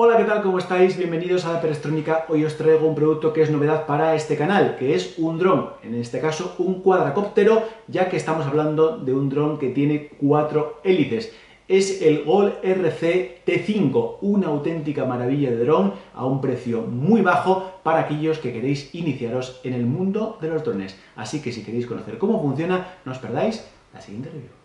Hola, ¿qué tal? ¿Cómo estáis? Bienvenidos a la Perestrónica. Hoy os traigo un producto que es novedad para este canal, que es un dron, en este caso un cuadracóptero, ya que estamos hablando de un dron que tiene cuatro hélices. Es el Gol RC T5, una auténtica maravilla de dron a un precio muy bajo para aquellos que queréis iniciaros en el mundo de los drones. Así que si queréis conocer cómo funciona, no os perdáis la siguiente review.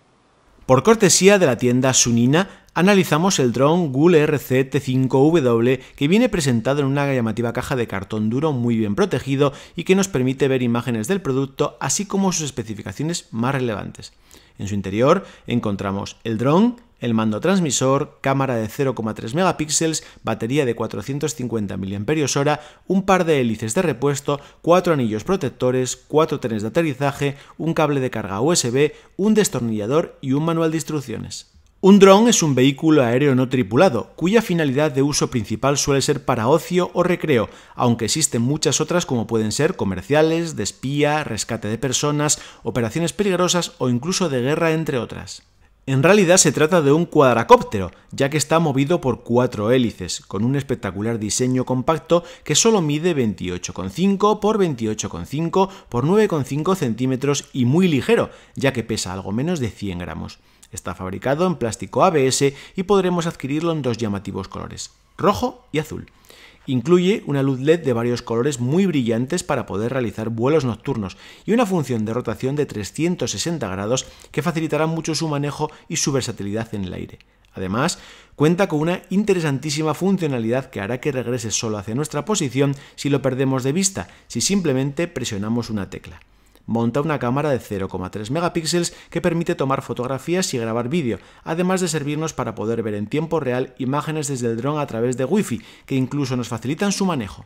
Por cortesía de la tienda Sunina, analizamos el dron Gull RC-T5W que viene presentado en una llamativa caja de cartón duro muy bien protegido y que nos permite ver imágenes del producto así como sus especificaciones más relevantes. En su interior encontramos el dron, el mando transmisor, cámara de 0,3 megapíxeles, batería de 450 mAh, un par de hélices de repuesto, cuatro anillos protectores, cuatro trenes de aterrizaje, un cable de carga USB, un destornillador y un manual de instrucciones. Un dron es un vehículo aéreo no tripulado, cuya finalidad de uso principal suele ser para ocio o recreo, aunque existen muchas otras como pueden ser comerciales, de espía, rescate de personas, operaciones peligrosas o incluso de guerra, entre otras. En realidad se trata de un cuadracóptero, ya que está movido por cuatro hélices, con un espectacular diseño compacto que solo mide 28,5 por 28,5 por 9,5 centímetros y muy ligero, ya que pesa algo menos de 100 gramos. Está fabricado en plástico ABS y podremos adquirirlo en dos llamativos colores, rojo y azul. Incluye una luz LED de varios colores muy brillantes para poder realizar vuelos nocturnos y una función de rotación de 360 grados que facilitará mucho su manejo y su versatilidad en el aire. Además, cuenta con una interesantísima funcionalidad que hará que regrese solo hacia nuestra posición si lo perdemos de vista, si simplemente presionamos una tecla monta una cámara de 0,3 megapíxeles que permite tomar fotografías y grabar vídeo, además de servirnos para poder ver en tiempo real imágenes desde el dron a través de Wi-Fi, que incluso nos facilitan su manejo.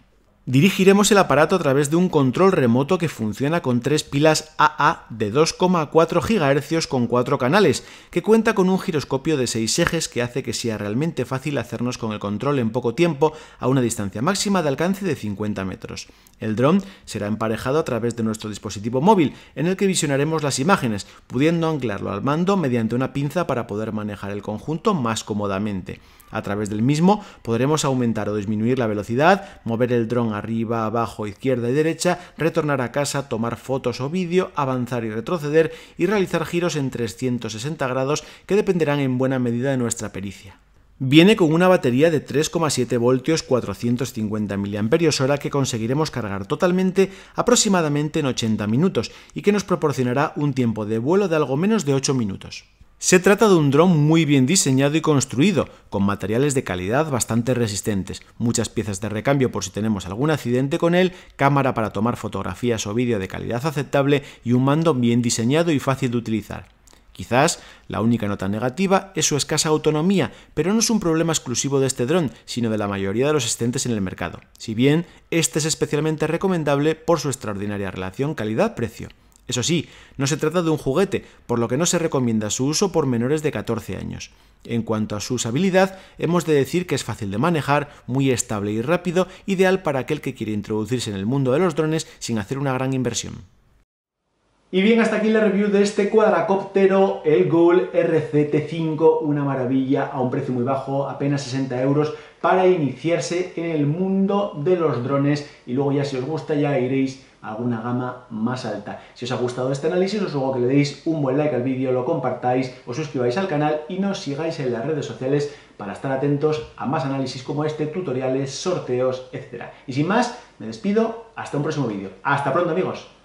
Dirigiremos el aparato a través de un control remoto que funciona con tres pilas AA de 2,4 GHz con cuatro canales, que cuenta con un giroscopio de seis ejes que hace que sea realmente fácil hacernos con el control en poco tiempo a una distancia máxima de alcance de 50 metros. El dron será emparejado a través de nuestro dispositivo móvil, en el que visionaremos las imágenes, pudiendo anclarlo al mando mediante una pinza para poder manejar el conjunto más cómodamente. A través del mismo podremos aumentar o disminuir la velocidad, mover el dron arriba, abajo, izquierda y derecha, retornar a casa, tomar fotos o vídeo, avanzar y retroceder y realizar giros en 360 grados que dependerán en buena medida de nuestra pericia. Viene con una batería de 3,7 voltios 450 mAh que conseguiremos cargar totalmente aproximadamente en 80 minutos y que nos proporcionará un tiempo de vuelo de algo menos de 8 minutos. Se trata de un dron muy bien diseñado y construido, con materiales de calidad bastante resistentes, muchas piezas de recambio por si tenemos algún accidente con él, cámara para tomar fotografías o vídeo de calidad aceptable y un mando bien diseñado y fácil de utilizar. Quizás la única nota negativa es su escasa autonomía, pero no es un problema exclusivo de este dron, sino de la mayoría de los existentes en el mercado, si bien este es especialmente recomendable por su extraordinaria relación calidad-precio. Eso sí, no se trata de un juguete, por lo que no se recomienda su uso por menores de 14 años. En cuanto a su usabilidad, hemos de decir que es fácil de manejar, muy estable y rápido, ideal para aquel que quiere introducirse en el mundo de los drones sin hacer una gran inversión. Y bien, hasta aquí la review de este cuadracóptero, el RC RCT5, una maravilla a un precio muy bajo, apenas 60 euros, para iniciarse en el mundo de los drones y luego ya si os gusta ya iréis alguna gama más alta. Si os ha gustado este análisis, os ruego que le deis un buen like al vídeo, lo compartáis, os suscribáis al canal y nos sigáis en las redes sociales para estar atentos a más análisis como este, tutoriales, sorteos, etc. Y sin más, me despido, hasta un próximo vídeo. ¡Hasta pronto, amigos!